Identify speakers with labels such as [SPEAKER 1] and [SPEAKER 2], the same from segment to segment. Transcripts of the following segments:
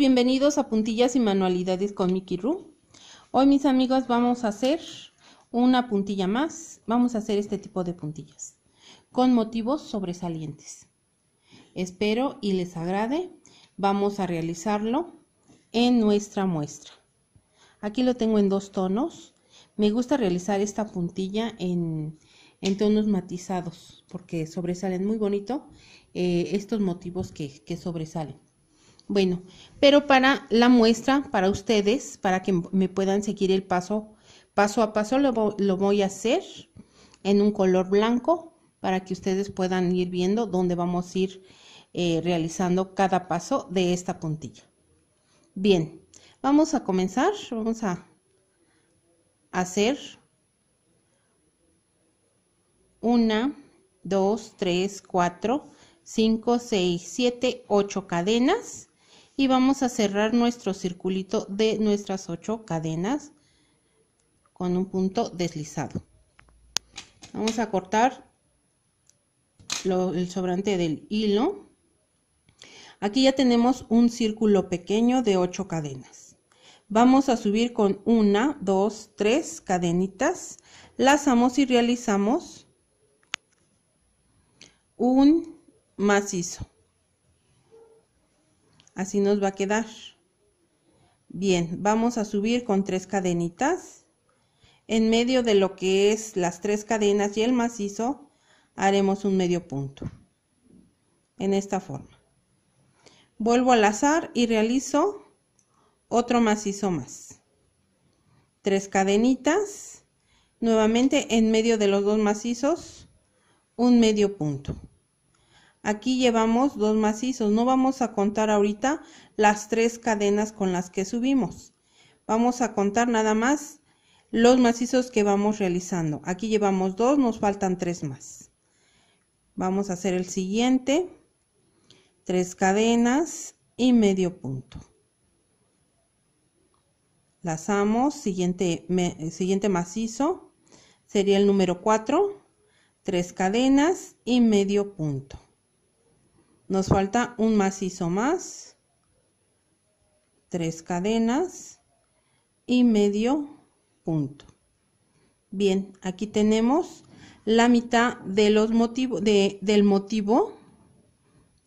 [SPEAKER 1] bienvenidos a Puntillas y Manualidades con Mickey Ru. Hoy mis amigos vamos a hacer una puntilla más, vamos a hacer este tipo de puntillas con motivos sobresalientes. Espero y les agrade, vamos a realizarlo en nuestra muestra. Aquí lo tengo en dos tonos, me gusta realizar esta puntilla en, en tonos matizados porque sobresalen muy bonito eh, estos motivos que sobresalen. Bueno, pero para la muestra, para ustedes, para que me puedan seguir el paso, paso a paso, lo, lo voy a hacer en un color blanco para que ustedes puedan ir viendo dónde vamos a ir eh, realizando cada paso de esta puntilla. Bien, vamos a comenzar, vamos a hacer una, dos, tres, cuatro, cinco, seis, siete, ocho cadenas y vamos a cerrar nuestro circulito de nuestras ocho cadenas con un punto deslizado vamos a cortar el sobrante del hilo aquí ya tenemos un círculo pequeño de ocho cadenas vamos a subir con una dos tres cadenitas lazamos y realizamos un macizo así nos va a quedar. Bien, vamos a subir con tres cadenitas. En medio de lo que es las tres cadenas y el macizo, haremos un medio punto. En esta forma. Vuelvo al azar y realizo otro macizo más. Tres cadenitas. Nuevamente en medio de los dos macizos, un medio punto. Aquí llevamos dos macizos. No vamos a contar ahorita las tres cadenas con las que subimos. Vamos a contar nada más los macizos que vamos realizando. Aquí llevamos dos, nos faltan tres más. Vamos a hacer el siguiente. Tres cadenas y medio punto. Lazamos, siguiente, siguiente macizo sería el número 4, tres cadenas y medio punto. Nos falta un macizo más, tres cadenas y medio punto. Bien, aquí tenemos la mitad de los del motivo,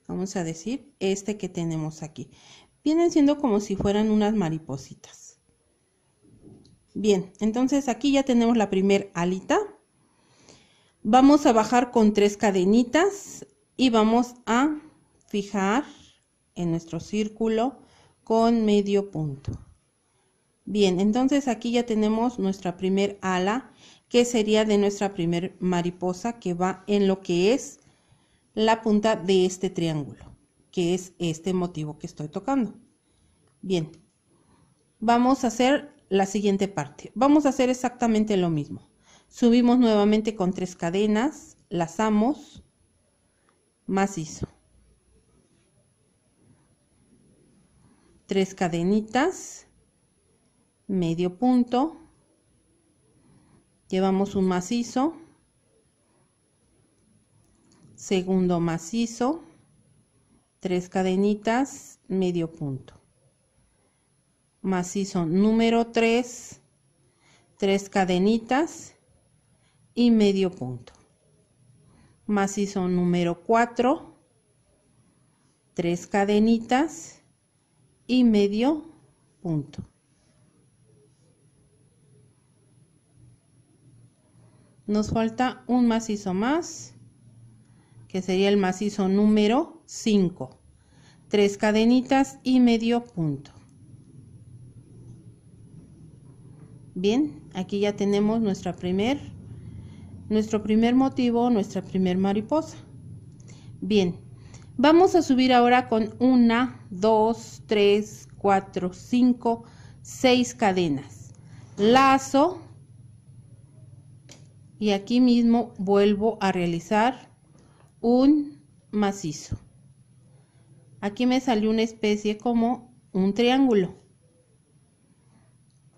[SPEAKER 1] vamos a decir, este que tenemos aquí. Vienen siendo como si fueran unas maripositas. Bien, entonces aquí ya tenemos la primer alita. Vamos a bajar con tres cadenitas y vamos a fijar en nuestro círculo con medio punto. Bien, entonces aquí ya tenemos nuestra primer ala, que sería de nuestra primer mariposa, que va en lo que es la punta de este triángulo, que es este motivo que estoy tocando. Bien, vamos a hacer la siguiente parte. Vamos a hacer exactamente lo mismo. Subimos nuevamente con tres cadenas, lazamos, macizo. tres cadenitas, medio punto, llevamos un macizo, segundo macizo, tres cadenitas, medio punto. Macizo número tres tres cadenitas y medio punto. Macizo número cuatro tres cadenitas y medio punto. Nos falta un macizo más, que sería el macizo número 5. Tres cadenitas y medio punto. Bien, aquí ya tenemos nuestra primer, nuestro primer motivo, nuestra primer mariposa. Bien, Vamos a subir ahora con una, dos, tres, cuatro, cinco, seis cadenas. Lazo. Y aquí mismo vuelvo a realizar un macizo. Aquí me salió una especie como un triángulo.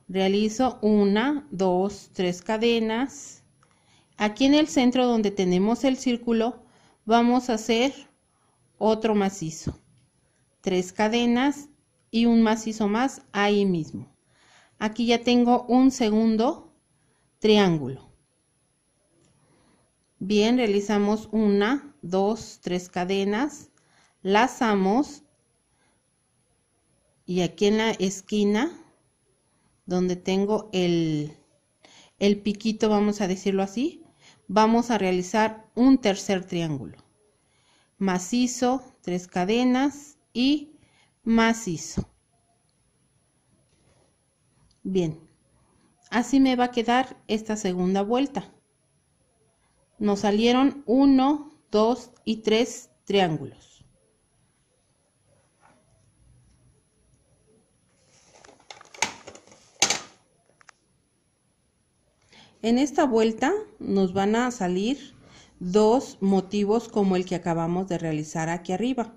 [SPEAKER 1] Realizo una, dos, tres cadenas. Aquí en el centro donde tenemos el círculo vamos a hacer otro macizo, tres cadenas y un macizo más ahí mismo. Aquí ya tengo un segundo triángulo. Bien, realizamos una, dos, tres cadenas, lazamos y aquí en la esquina donde tengo el, el piquito, vamos a decirlo así, vamos a realizar un tercer triángulo macizo, tres cadenas y macizo. Bien, así me va a quedar esta segunda vuelta. Nos salieron 1, 2 y tres triángulos. En esta vuelta nos van a salir dos motivos como el que acabamos de realizar aquí arriba.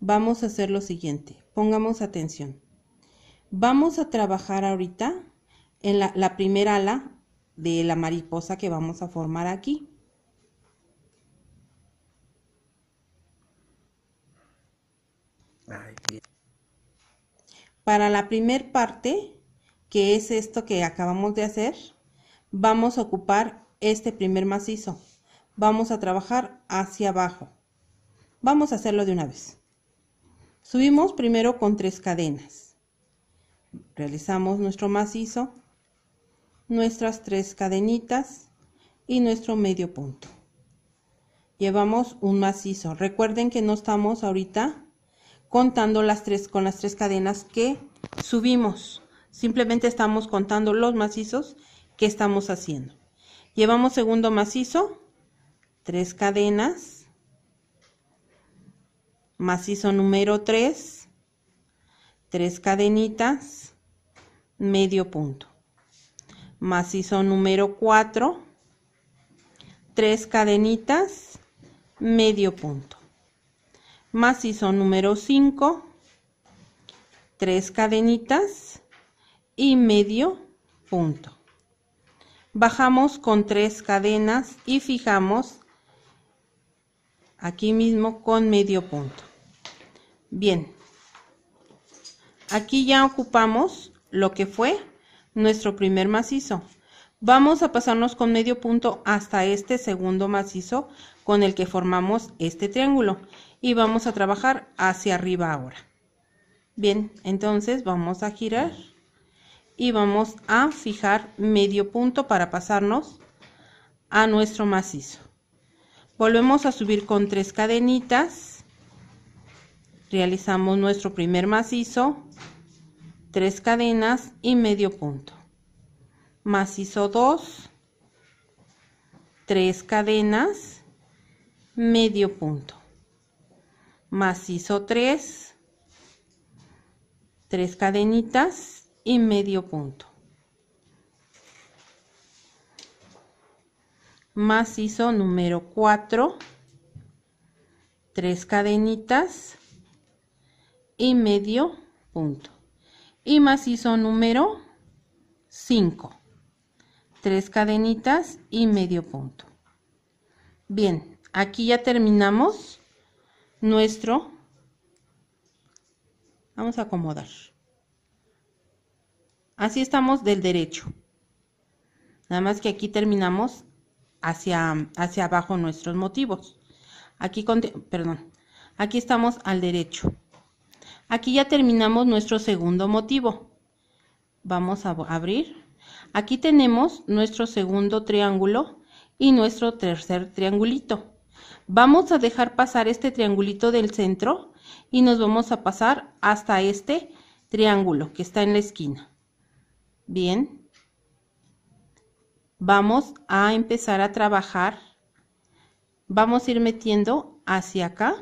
[SPEAKER 1] Vamos a hacer lo siguiente, pongamos atención. Vamos a trabajar ahorita en la, primera ala de la mariposa que vamos a formar aquí. Para la primer parte, que es esto que acabamos de hacer, vamos a ocupar este primer macizo. Vamos a trabajar hacia abajo. Vamos a hacerlo de una vez. Subimos primero con tres cadenas. Realizamos nuestro macizo, nuestras tres cadenitas y nuestro medio punto. Llevamos un macizo. Recuerden que no estamos ahorita contando las tres con las tres cadenas que subimos. Simplemente estamos contando los macizos que estamos haciendo. Llevamos segundo macizo, tres cadenas, macizo número 3, tres cadenitas, medio punto. Macizo número 4, tres cadenitas, medio punto. Macizo número 5, tres cadenitas y medio punto. Bajamos con tres cadenas y fijamos aquí mismo con medio punto. Bien, aquí ya ocupamos lo que fue nuestro primer macizo. Vamos a pasarnos con medio punto hasta este segundo macizo con el que formamos este triángulo y vamos a trabajar hacia arriba ahora. Bien, entonces vamos a girar y vamos a fijar medio punto para pasarnos a nuestro macizo volvemos a subir con tres cadenitas realizamos nuestro primer macizo tres cadenas y medio punto macizo 2 tres cadenas medio punto macizo 3 tres cadenitas y medio punto macizo número 4 3 cadenitas y medio punto y macizo número 5 3 cadenitas y medio punto bien aquí ya terminamos nuestro vamos a acomodar así estamos del derecho nada más que aquí terminamos hacia, hacia abajo nuestros motivos. Aquí, con, perdón, aquí estamos al derecho. Aquí ya terminamos nuestro segundo motivo. Vamos a abrir. Aquí tenemos nuestro segundo triángulo y nuestro tercer triangulito. Vamos a dejar pasar este triangulito del centro y nos vamos a pasar hasta este triángulo que está en la esquina. Bien vamos a empezar a trabajar, vamos a ir metiendo hacia acá,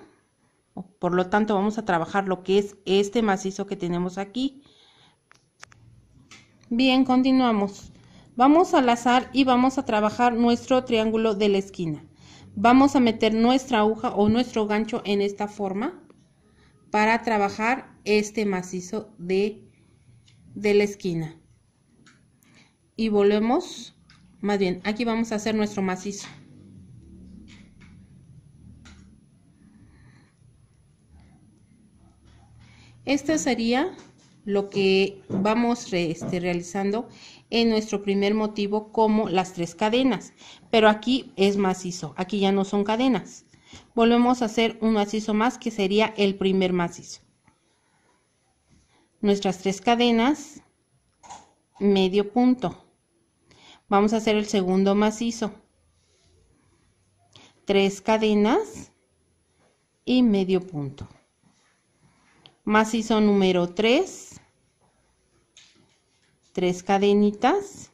[SPEAKER 1] por lo tanto vamos a trabajar lo que es este macizo que tenemos aquí. Bien, continuamos. Vamos al azar y vamos a trabajar nuestro triángulo de la esquina. Vamos a meter nuestra aguja o nuestro gancho en esta forma para trabajar este macizo de, de la esquina. Y volvemos más bien aquí vamos a hacer nuestro macizo esto sería lo que vamos este, realizando en nuestro primer motivo como las tres cadenas pero aquí es macizo aquí ya no son cadenas volvemos a hacer un macizo más que sería el primer macizo nuestras tres cadenas medio punto Vamos a hacer el segundo macizo. Tres cadenas y medio punto. Macizo número 3. Tres cadenitas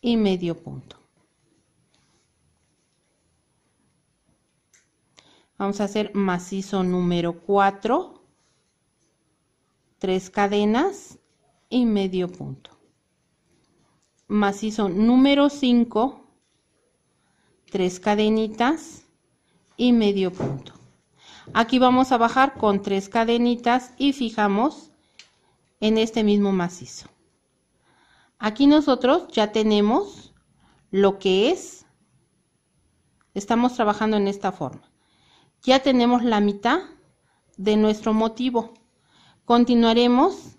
[SPEAKER 1] y medio punto. Vamos a hacer macizo número 4. Tres cadenas y medio punto macizo número 5, tres cadenitas y medio punto. Aquí vamos a bajar con tres cadenitas y fijamos en este mismo macizo. Aquí nosotros ya tenemos lo que es, estamos trabajando en esta forma. Ya tenemos la mitad de nuestro motivo. Continuaremos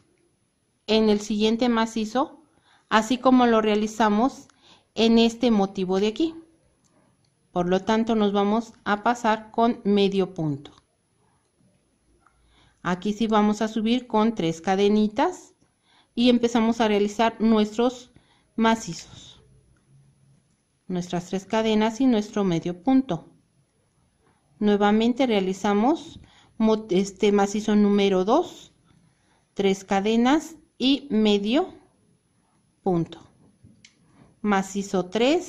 [SPEAKER 1] en el siguiente macizo así como lo realizamos en este motivo de aquí. Por lo tanto, nos vamos a pasar con medio punto. Aquí sí vamos a subir con tres cadenitas y empezamos a realizar nuestros macizos. Nuestras tres cadenas y nuestro medio punto. Nuevamente realizamos este macizo número 2, tres cadenas y medio punto macizo 3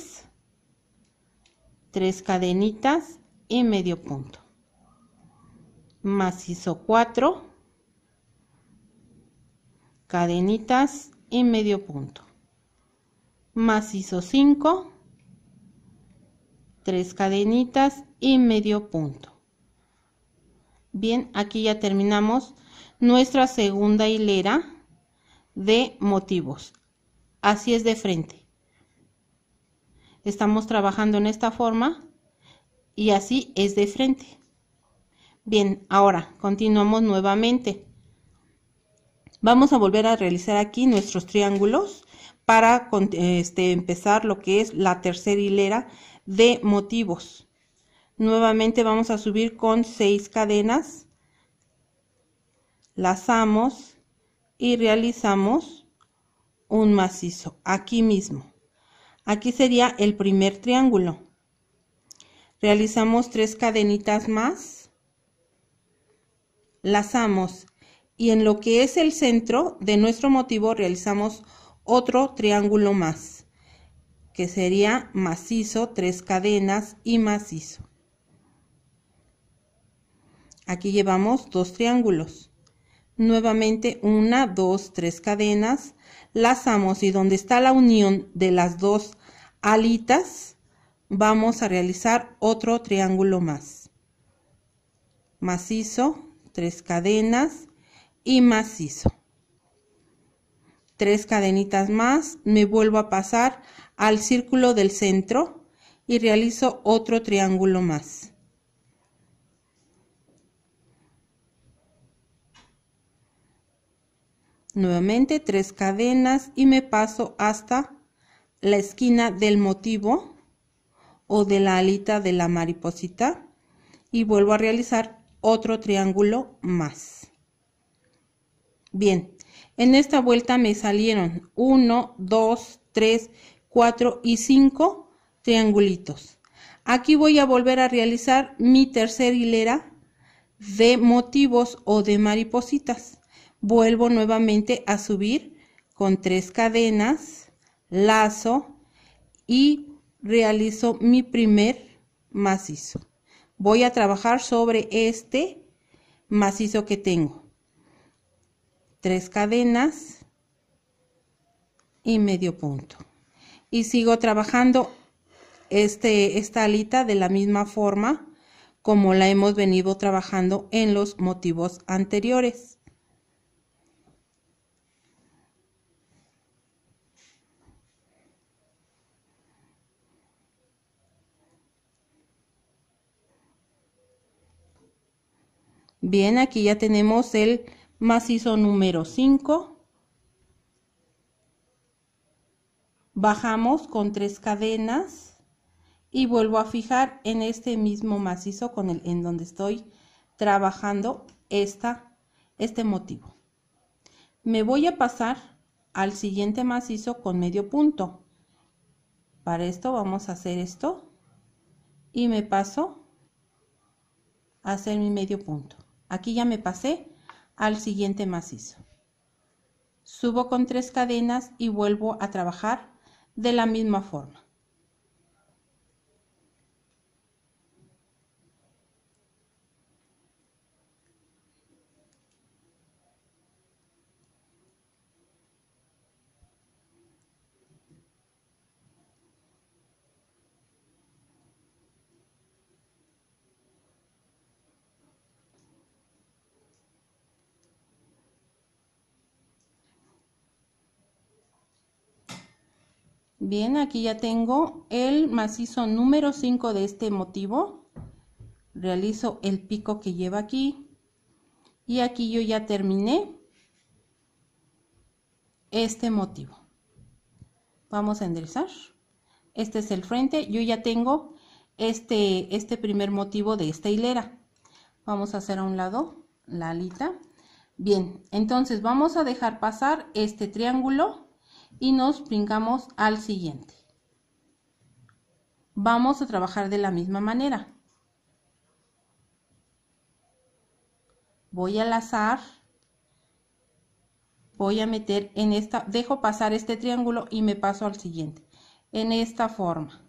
[SPEAKER 1] 3 cadenitas y medio punto macizo 4 cadenitas y medio punto macizo 5 3 cadenitas y medio punto bien aquí ya terminamos nuestra segunda hilera de motivos así es de frente. Estamos trabajando en esta forma y así es de frente. Bien, ahora continuamos nuevamente. Vamos a volver a realizar aquí nuestros triángulos para este, empezar lo que es la tercera hilera de motivos. Nuevamente vamos a subir con seis cadenas, lazamos y realizamos un macizo, aquí mismo. Aquí sería el primer triángulo. Realizamos tres cadenitas más, lazamos y en lo que es el centro de nuestro motivo realizamos otro triángulo más, que sería macizo, tres cadenas y macizo. Aquí llevamos dos triángulos. Nuevamente una, dos, tres cadenas lazamos y donde está la unión de las dos alitas, vamos a realizar otro triángulo más. Macizo, tres cadenas y macizo. Tres cadenitas más, me vuelvo a pasar al círculo del centro y realizo otro triángulo más. nuevamente tres cadenas y me paso hasta la esquina del motivo o de la alita de la mariposita y vuelvo a realizar otro triángulo más. Bien, en esta vuelta me salieron 1, 2, 3, 4 y 5 triangulitos. Aquí voy a volver a realizar mi tercera hilera de motivos o de maripositas vuelvo nuevamente a subir con tres cadenas, lazo y realizo mi primer macizo. Voy a trabajar sobre este macizo que tengo. Tres cadenas y medio punto. Y sigo trabajando este, esta alita de la misma forma como la hemos venido trabajando en los motivos anteriores. Bien, aquí ya tenemos el macizo número 5. Bajamos con tres cadenas y vuelvo a fijar en este mismo macizo con el en donde estoy trabajando esta, este motivo. Me voy a pasar al siguiente macizo con medio punto. Para esto vamos a hacer esto y me paso a hacer mi medio punto. Aquí ya me pasé al siguiente macizo. Subo con tres cadenas y vuelvo a trabajar de la misma forma. Bien, aquí ya tengo el macizo número 5 de este motivo. Realizo el pico que lleva aquí. Y aquí yo ya terminé este motivo. Vamos a enderezar. Este es el frente. Yo ya tengo este, este primer motivo de esta hilera. Vamos a hacer a un lado la alita. Bien, entonces vamos a dejar pasar este triángulo y nos brincamos al siguiente. Vamos a trabajar de la misma manera. Voy al azar. Voy a meter en esta, dejo pasar este triángulo y me paso al siguiente. En esta forma.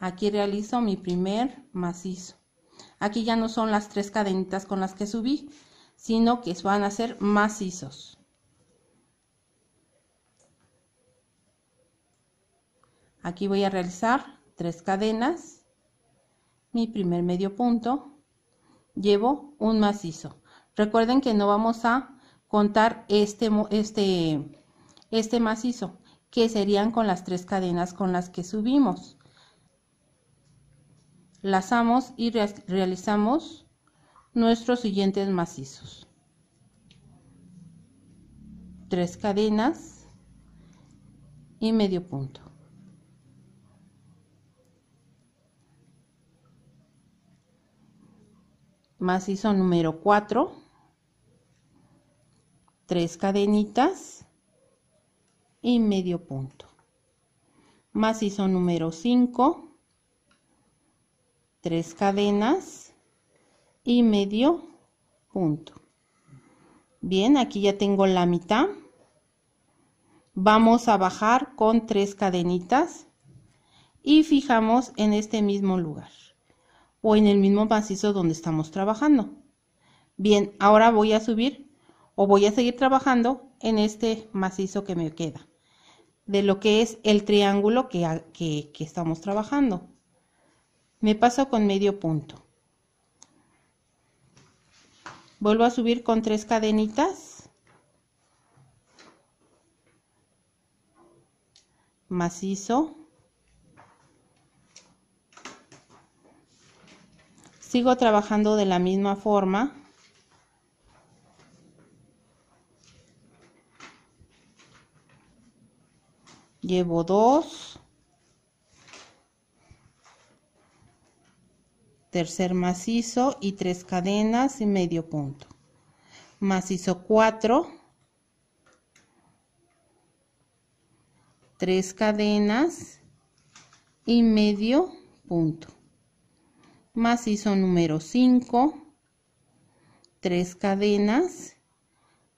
[SPEAKER 1] Aquí realizo mi primer macizo. Aquí ya no son las tres cadenitas con las que subí, sino que van a ser macizos. Aquí voy a realizar tres cadenas, mi primer medio punto, llevo un macizo. Recuerden que no vamos a contar este, este, este macizo, que serían con las tres cadenas con las que subimos. Lazamos y realizamos nuestros siguientes macizos. Tres cadenas y medio punto. macizo número 4 3 cadenitas y medio punto macizo número 5 3 cadenas y medio punto bien aquí ya tengo la mitad vamos a bajar con 3 cadenitas y fijamos en este mismo lugar o en el mismo macizo donde estamos trabajando. Bien, ahora voy a subir o voy a seguir trabajando en este macizo que me queda, de lo que es el triángulo que, que, que estamos trabajando. Me paso con medio punto. Vuelvo a subir con tres cadenitas. Macizo. sigo trabajando de la misma forma. Llevo dos. Tercer macizo y tres cadenas y medio punto. Macizo 4. Tres cadenas y medio punto macizo número 5, 3 cadenas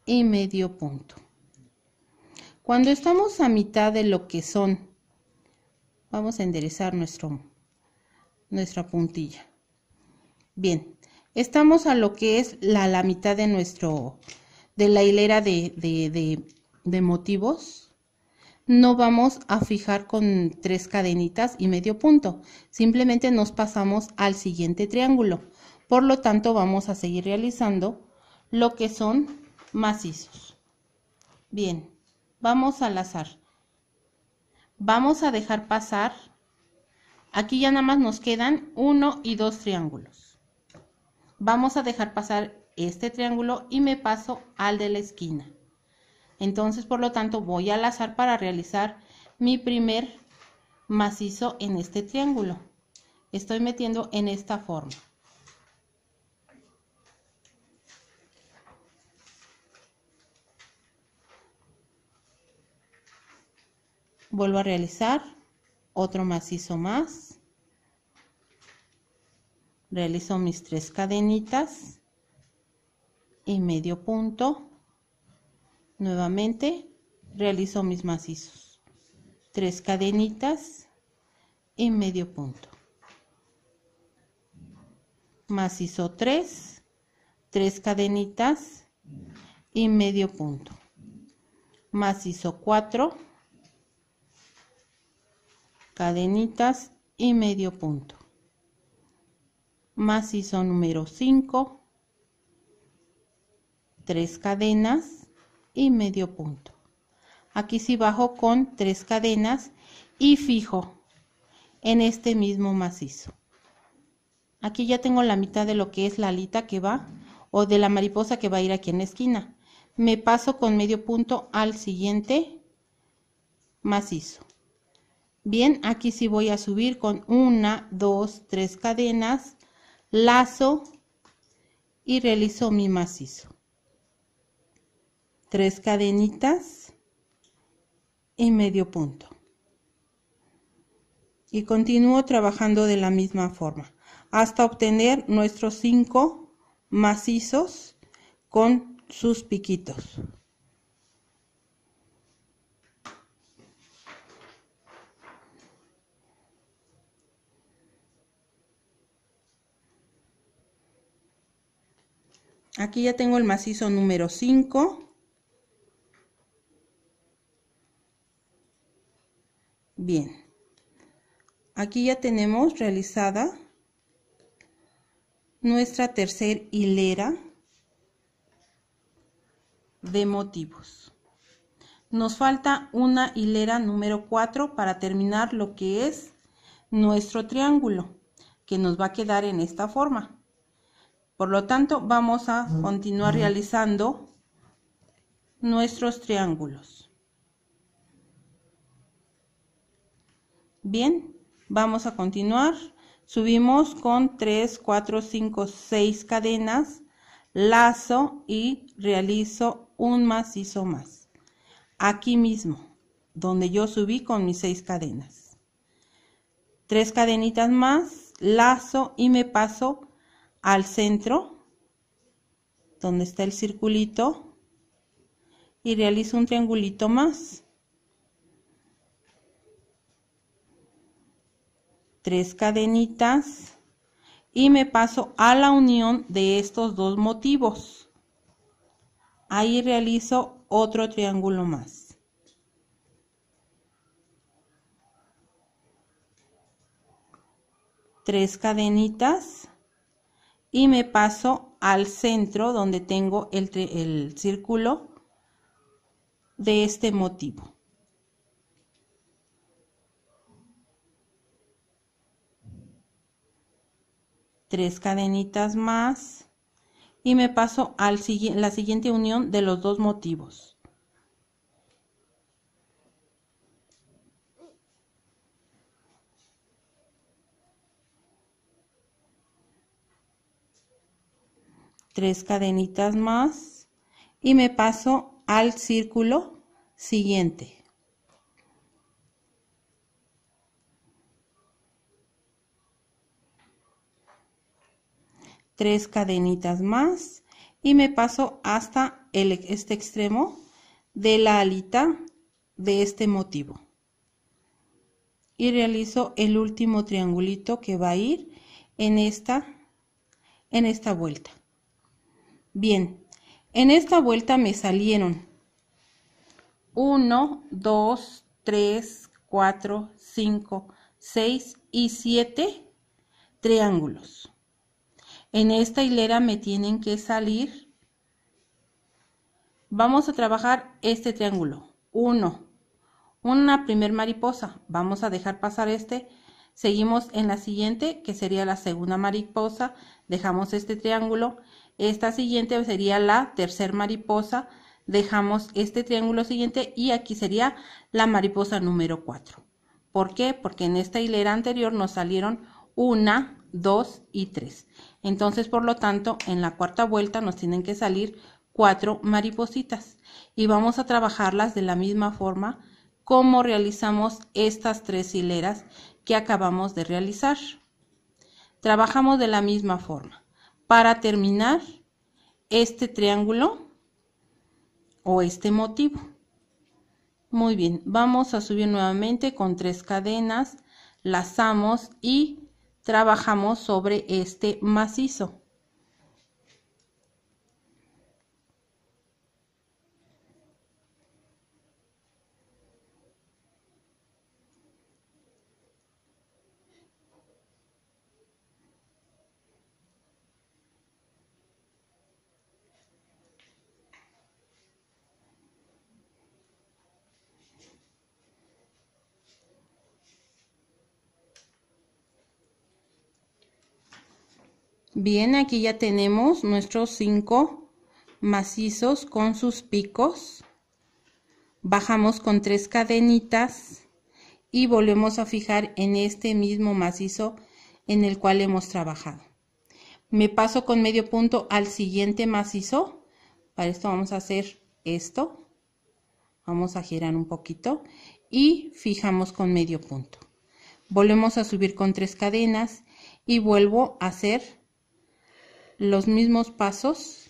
[SPEAKER 1] y medio punto. Cuando estamos a mitad de lo que son, vamos a enderezar nuestro, nuestra puntilla. Bien, estamos a lo que es la, mitad de nuestro, de la hilera de motivos no vamos a fijar con tres cadenitas y medio punto, simplemente nos pasamos al siguiente triángulo. Por lo tanto, vamos a seguir realizando lo que son macizos. Bien, vamos al azar. Vamos a dejar pasar, aquí ya nada más nos quedan uno y dos triángulos. Vamos a dejar pasar este triángulo y me paso al de la esquina. Entonces, por lo tanto, voy al azar para realizar mi primer macizo en este triángulo. Estoy metiendo en esta forma. Vuelvo a realizar otro macizo más. Realizo mis tres cadenitas y medio punto Nuevamente realizo mis macizos. Tres cadenitas y medio punto. Macizo 3, tres cadenitas y medio punto. Macizo 4, cadenitas y medio punto. Macizo número 5, tres cadenas y medio punto. Aquí si bajo con tres cadenas y fijo en este mismo macizo. Aquí ya tengo la mitad de lo que es la alita que va o de la mariposa que va a ir aquí en la esquina. Me paso con medio punto al siguiente macizo. Bien, aquí si voy a subir con una, dos, tres cadenas, lazo y realizo mi macizo tres cadenitas y medio punto y continúo trabajando de la misma forma hasta obtener nuestros cinco macizos con sus piquitos aquí ya tengo el macizo número 5 Bien, aquí ya tenemos realizada nuestra tercer hilera de motivos. Nos falta una hilera número 4 para terminar lo que es nuestro triángulo, que nos va a quedar en esta forma. Por lo tanto, vamos a continuar realizando nuestros triángulos. Bien, vamos a continuar. Subimos con 3, 4, 5, 6 cadenas, lazo y realizo un macizo más. Aquí mismo, donde yo subí con mis 6 cadenas. tres cadenitas más, lazo y me paso al centro, donde está el circulito, y realizo un triangulito más. tres cadenitas y me paso a la unión de estos dos motivos. Ahí realizo otro triángulo más. Tres cadenitas y me paso al centro donde tengo el, el círculo de este motivo. tres cadenitas más y me paso a la siguiente unión de los dos motivos. tres cadenitas más y me paso al círculo siguiente. tres cadenitas más y me paso hasta el, este extremo de la alita de este motivo y realizo el último triangulito que va a ir en esta en esta vuelta bien en esta vuelta me salieron 1 2 3 4 5 6 y 7 triángulos en esta hilera me tienen que salir. Vamos a trabajar este triángulo. 1, una primer mariposa. Vamos a dejar pasar este. Seguimos en la siguiente, que sería la segunda mariposa. Dejamos este triángulo. Esta siguiente sería la tercera mariposa. Dejamos este triángulo siguiente y aquí sería la mariposa número 4. ¿Por qué? Porque en esta hilera anterior nos salieron 1, 2 y 3. Entonces, por lo tanto, en la cuarta vuelta nos tienen que salir cuatro maripositas y vamos a trabajarlas de la misma forma como realizamos estas tres hileras que acabamos de realizar. Trabajamos de la misma forma. Para terminar este triángulo o este motivo. Muy bien, vamos a subir nuevamente con tres cadenas, lazamos y trabajamos sobre este macizo. Bien, aquí ya tenemos nuestros cinco macizos con sus picos. Bajamos con tres cadenitas y volvemos a fijar en este mismo macizo en el cual hemos trabajado. Me paso con medio punto al siguiente macizo. Para esto vamos a hacer esto. Vamos a girar un poquito y fijamos con medio punto. Volvemos a subir con tres cadenas y vuelvo a hacer los mismos pasos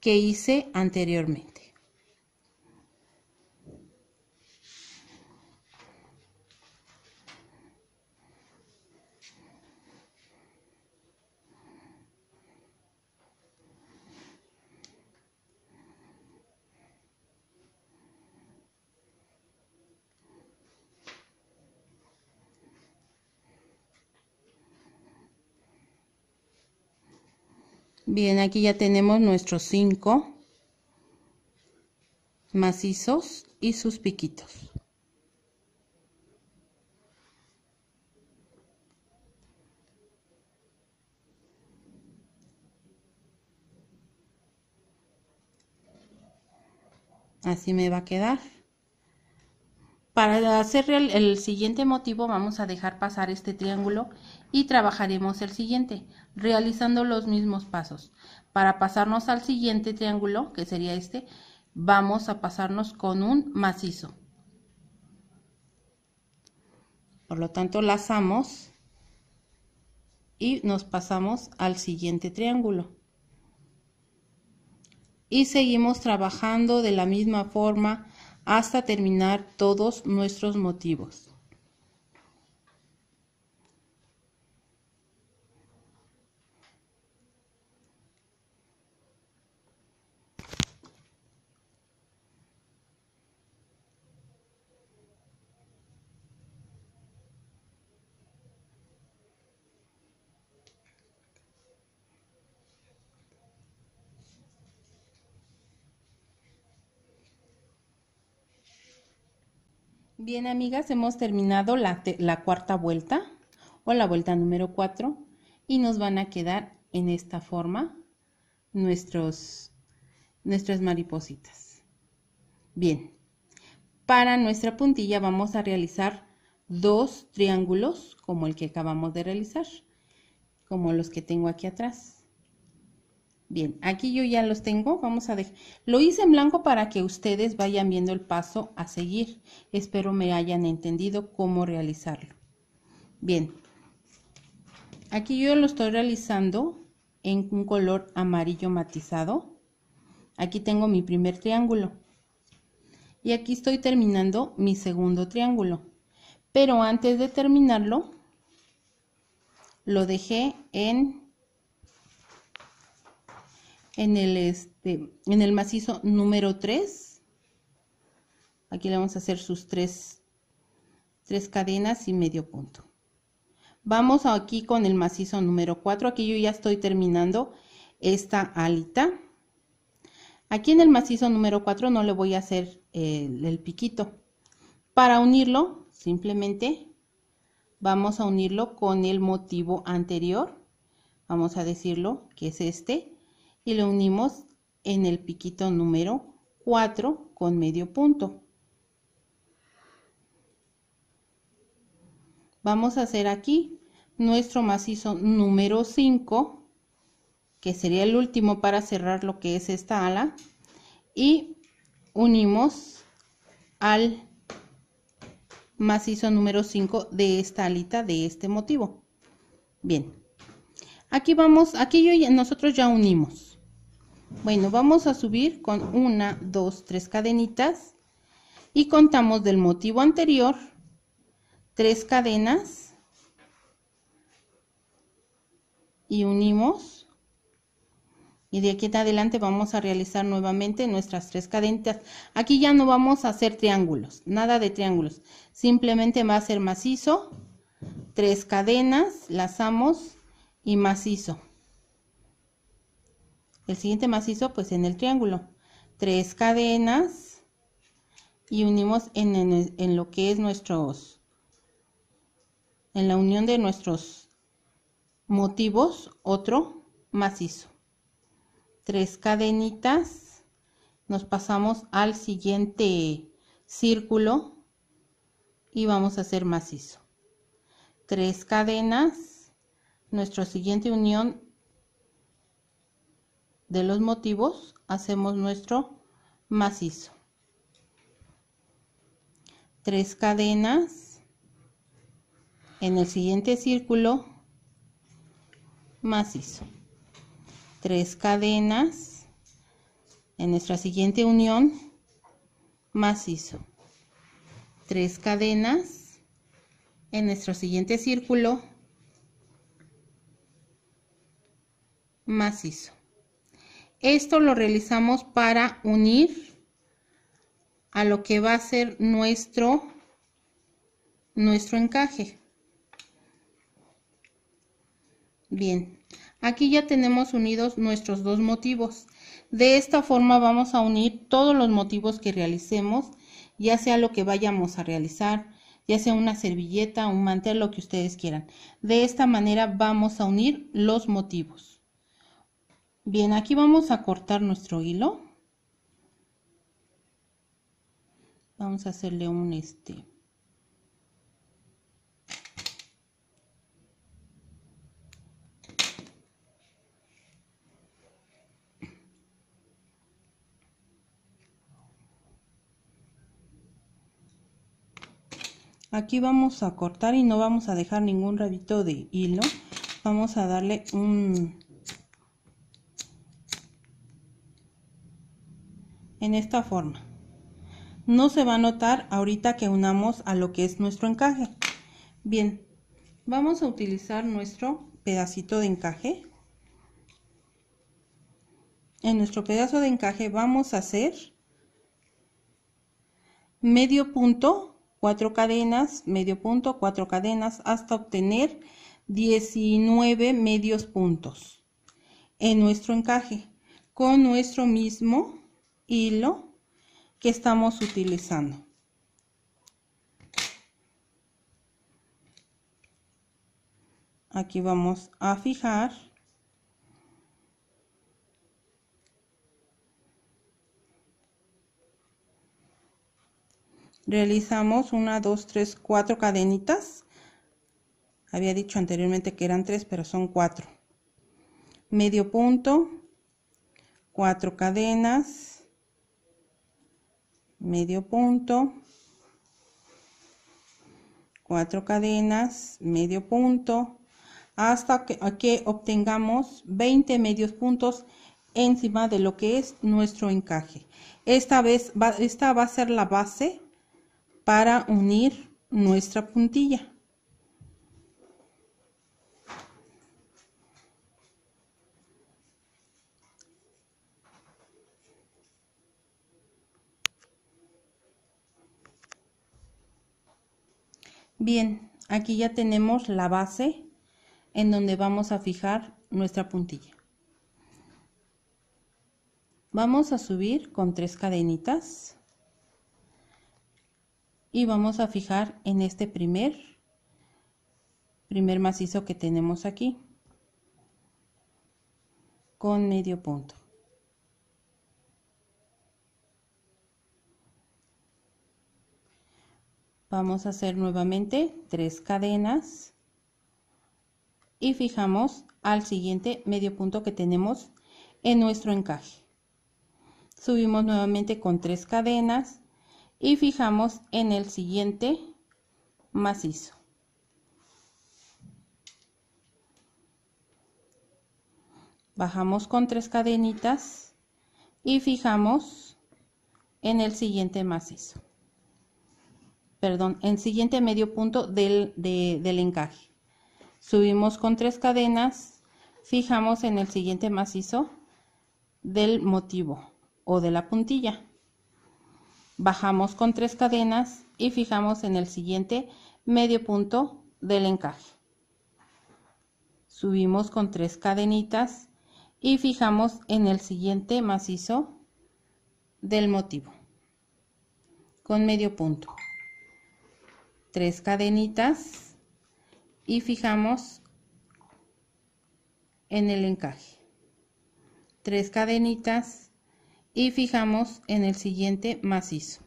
[SPEAKER 1] que hice anteriormente. Bien, aquí ya tenemos nuestros cinco macizos y sus piquitos. Así me va a quedar. Para hacer el, el siguiente motivo vamos a dejar pasar este triángulo y trabajaremos el siguiente, realizando los mismos pasos. Para pasarnos al siguiente triángulo, que sería este, vamos a pasarnos con un macizo. Por lo tanto, lazamos y nos pasamos al siguiente triángulo. Y seguimos trabajando de la misma forma hasta terminar todos nuestros motivos. Bien, amigas, hemos terminado la, cuarta vuelta o la vuelta número 4 y nos van a quedar en esta forma nuestros, nuestras maripositas. Bien, para nuestra puntilla vamos a realizar dos triángulos como el que acabamos de realizar, como los que tengo aquí atrás. Bien, aquí yo ya los tengo, vamos a dejar. Lo hice en blanco para que ustedes vayan viendo el paso a seguir. Espero me hayan entendido cómo realizarlo. Bien, aquí yo lo estoy realizando en un color amarillo matizado. Aquí tengo mi primer triángulo. Y aquí estoy terminando mi segundo triángulo. Pero antes de terminarlo, lo dejé en en el, este, en el macizo número 3. Aquí le vamos a hacer sus tres, tres cadenas y medio punto. Vamos aquí con el macizo número 4. Aquí yo ya estoy terminando esta alita. Aquí en el macizo número 4 no le voy a hacer eh, el piquito. Para unirlo, simplemente vamos a unirlo con el motivo anterior. Vamos a decirlo que es este y lo unimos en el piquito número 4 con medio punto. Vamos a hacer aquí nuestro macizo número 5, que sería el último para cerrar lo que es esta ala, y unimos al macizo número 5 de esta alita de este motivo. Bien, aquí vamos, aquí nosotros ya unimos. Bueno, vamos a subir con una, dos, tres cadenitas y contamos del motivo anterior tres cadenas y unimos y de aquí en adelante vamos a realizar nuevamente nuestras tres cadenitas. Aquí ya no vamos a hacer triángulos, nada de triángulos. Simplemente va a ser macizo, tres cadenas, lazamos y macizo el siguiente macizo pues en el triángulo tres cadenas y unimos en, lo que es nuestros en la unión de nuestros motivos otro macizo tres cadenitas nos pasamos al siguiente círculo y vamos a hacer macizo tres cadenas nuestra siguiente unión de los motivos hacemos nuestro macizo. Tres cadenas. En el siguiente círculo, macizo. Tres cadenas. En nuestra siguiente unión, macizo. Tres cadenas. En nuestro siguiente círculo, macizo esto lo realizamos para unir a lo que va a ser nuestro, nuestro encaje. Bien, aquí ya tenemos unidos nuestros dos motivos. De esta forma vamos a unir todos los motivos que realicemos, ya sea lo que vayamos a realizar, ya sea una servilleta, un mantel, lo que ustedes quieran. De esta manera vamos a unir los motivos. Bien, aquí vamos a cortar nuestro hilo. Vamos a hacerle un este. Aquí vamos a cortar y no vamos a dejar ningún rabito de hilo. Vamos a darle un en esta forma. No se va a notar ahorita que unamos a lo que es nuestro encaje. Bien, vamos a utilizar nuestro pedacito de encaje. En nuestro pedazo de encaje vamos a hacer medio punto, cuatro cadenas, medio punto, cuatro cadenas, hasta obtener 19 medios puntos en nuestro encaje con nuestro mismo hilo que estamos utilizando. Aquí vamos a fijar realizamos una, dos, tres, cuatro cadenitas. Había dicho anteriormente que eran tres, pero son cuatro. Medio punto, cuatro cadenas medio punto, cuatro cadenas, medio punto, hasta que, obtengamos 20 medios puntos encima de lo que es nuestro encaje. Esta vez esta va a ser la base para unir nuestra puntilla. Bien, aquí ya tenemos la base en donde vamos a fijar nuestra puntilla. Vamos a subir con tres cadenitas y vamos a fijar en este primer primer macizo que tenemos aquí con medio punto vamos a hacer nuevamente tres cadenas y fijamos al siguiente medio punto que tenemos en nuestro encaje subimos nuevamente con tres cadenas y fijamos en el siguiente macizo bajamos con tres cadenitas y fijamos en el siguiente macizo perdón, el siguiente medio punto del, del encaje. Subimos con tres cadenas, fijamos en el siguiente macizo del motivo o de la puntilla. Bajamos con tres cadenas y fijamos en el siguiente medio punto del encaje. Subimos con tres cadenitas y fijamos en el siguiente macizo del motivo con medio punto tres cadenitas y fijamos en el encaje tres cadenitas y fijamos en el siguiente macizo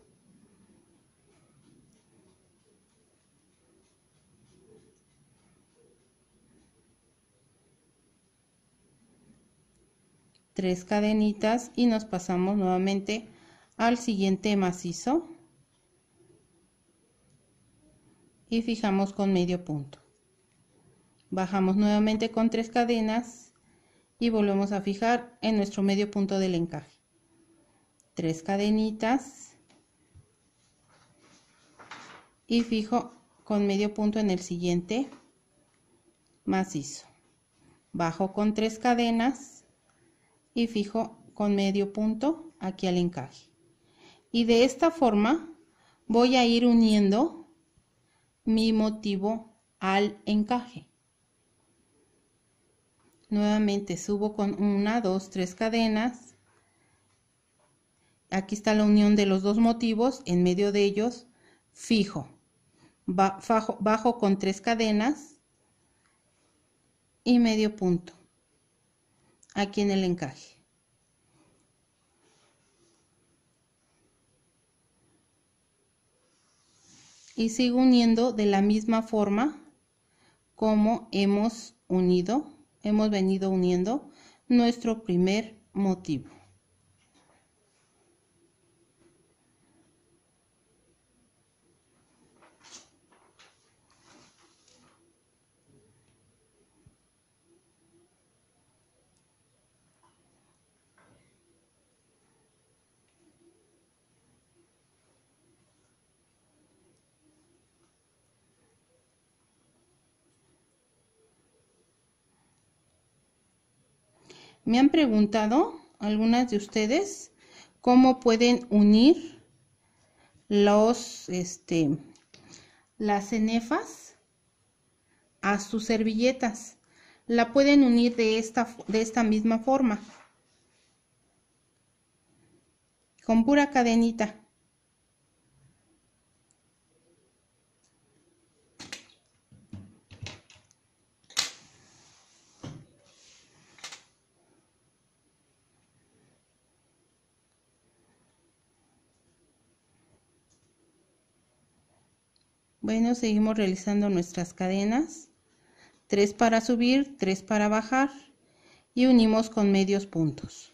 [SPEAKER 1] tres cadenitas y nos pasamos nuevamente al siguiente macizo y fijamos con medio punto. Bajamos nuevamente con tres cadenas y volvemos a fijar en nuestro medio punto del encaje. Tres cadenitas y fijo con medio punto en el siguiente macizo. Bajo con tres cadenas y fijo con medio punto aquí al encaje. Y de esta forma voy a ir uniendo mi motivo al encaje. Nuevamente subo con una, dos, tres cadenas. Aquí está la unión de los dos motivos, en medio de ellos fijo. Bajo, bajo con tres cadenas y medio punto aquí en el encaje. y sigo uniendo de la misma forma como hemos unido, hemos venido uniendo nuestro primer motivo. Me han preguntado algunas de ustedes cómo pueden unir los, este, las cenefas a sus servilletas. La pueden unir de esta, de esta misma forma, con pura cadenita. Bueno, seguimos realizando nuestras cadenas. 3 para subir, 3 para bajar y unimos con medios puntos.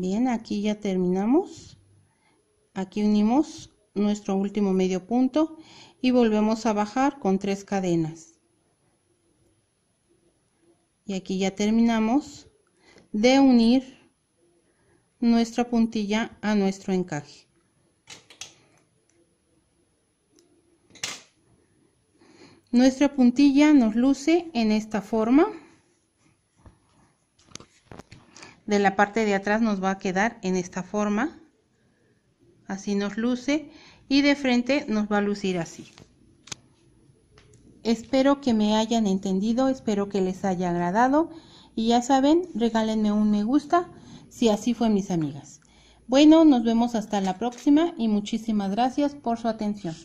[SPEAKER 1] Bien, aquí ya terminamos. Aquí unimos nuestro último medio punto y volvemos a bajar con tres cadenas. Y aquí ya terminamos de unir nuestra puntilla a nuestro encaje. Nuestra puntilla nos luce en esta forma de la parte de atrás nos va a quedar en esta forma así nos luce y de frente nos va a lucir así espero que me hayan entendido espero que les haya agradado y ya saben regálenme un me gusta si así fue mis amigas bueno nos vemos hasta la próxima y muchísimas gracias por su atención